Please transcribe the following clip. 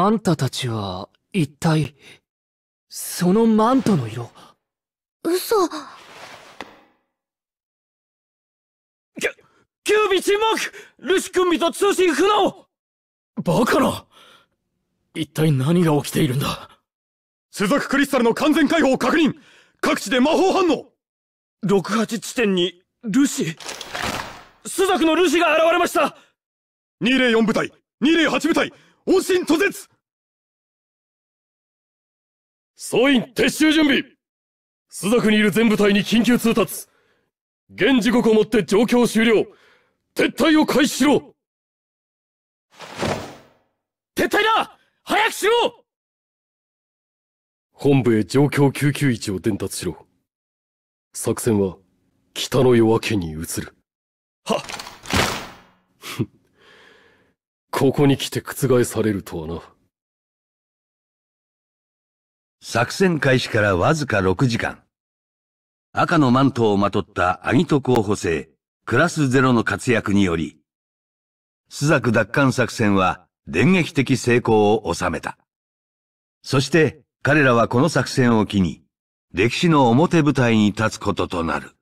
あんたたちは、一体、そのマントの色。嘘。キュ、キュービ沈黙ルシ君と通信不能バカな一体何が起きているんだスザククリスタルの完全解放を確認各地で魔法反応 !68 地点に、ルシ。スザクのルシが現れました !204 部隊、208部隊、音信途絶総員撤収準備須雀にいる全部隊に緊急通達現時刻をもって状況終了撤退を開始しろ撤退だ早くしろ本部へ状況救急位置を伝達しろ作戦は北の夜明けに移るはっここに来て覆されるとはな。作戦開始からわずか6時間。赤のマントをまとったアギト候補生、クラスゼロの活躍により、スザク奪還作戦は電撃的成功を収めた。そして彼らはこの作戦を機に、歴史の表舞台に立つこととなる。